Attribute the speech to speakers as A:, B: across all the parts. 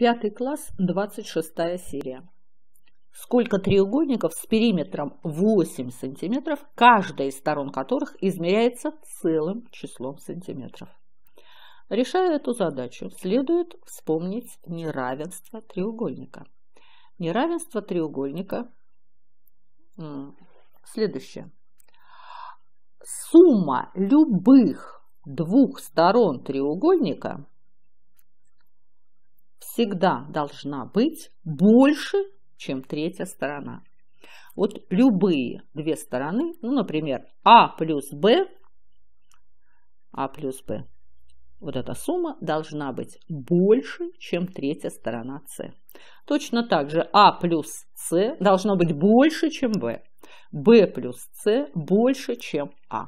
A: Пятый класс, 26 серия. Сколько треугольников с периметром 8 сантиметров, каждая из сторон которых измеряется целым числом сантиметров. Решая эту задачу, следует вспомнить неравенство треугольника. Неравенство треугольника следующее. Сумма любых двух сторон треугольника всегда должна быть больше, чем третья сторона. Вот любые две стороны, ну, например, А плюс Б, А плюс Б, вот эта сумма должна быть больше, чем третья сторона С. Точно так же А плюс С должно быть больше, чем В. Б плюс С больше, чем А.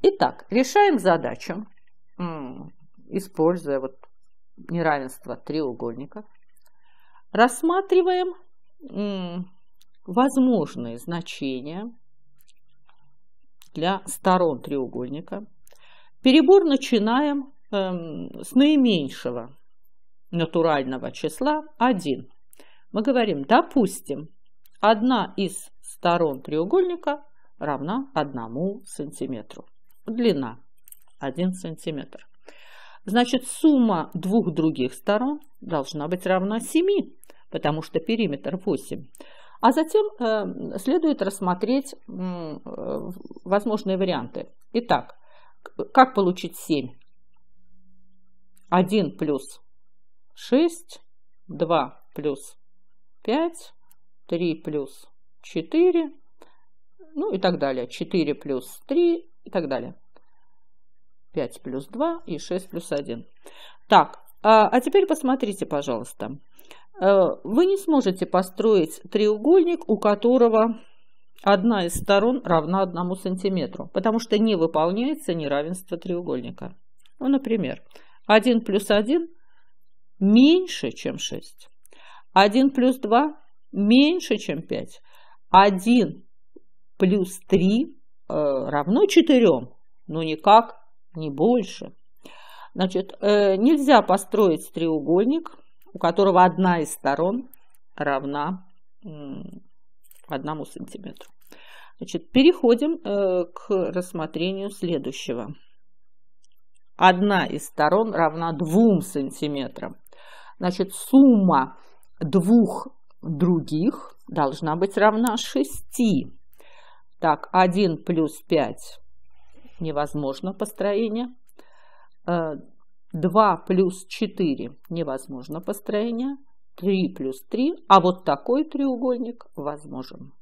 A: Итак, решаем задачу, используя вот неравенства треугольника, рассматриваем возможные значения для сторон треугольника. Перебор начинаем эм, с наименьшего натурального числа 1. Мы говорим, допустим, одна из сторон треугольника равна 1 сантиметру. Длина 1 сантиметр. Значит, сумма двух других сторон должна быть равна 7, потому что периметр 8. А затем э, следует рассмотреть э, возможные варианты. Итак, как получить 7? 1 плюс 6, 2 плюс 5, 3 плюс 4, ну и так далее. 4 плюс 3 и так далее. 5 плюс 2 и 6 плюс 1. Так, а, а, теперь посмотрите, пожалуйста. Э, вы не сможете построить треугольник, у которого одна из сторон равна одному сантиметру, потому что не выполняется неравенство треугольника. Ну, например, 1 плюс 1 меньше, чем 6. 1 плюс 2 меньше, чем 5. 1 плюс 3 э, равно 4, но ну, никак не больше. Значит, э, нельзя построить треугольник, у которого одна из сторон равна одному сантиметру. Значит, переходим э, к рассмотрению следующего. Одна из сторон равна двум сантиметрам. Значит, сумма двух других должна быть равна 6. Так, 1 плюс 5 невозможно построение. 2 э, плюс 4 невозможно построение. 3 плюс 3, а вот такой треугольник возможен.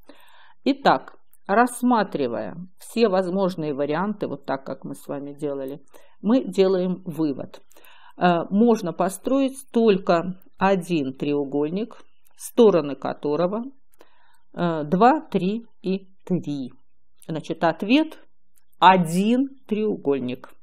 A: Итак, рассматривая все возможные варианты, вот так, как мы с вами делали, мы делаем вывод. Э, можно построить только один треугольник, стороны которого 2, э, 3 и 3. Значит, ответ один треугольник.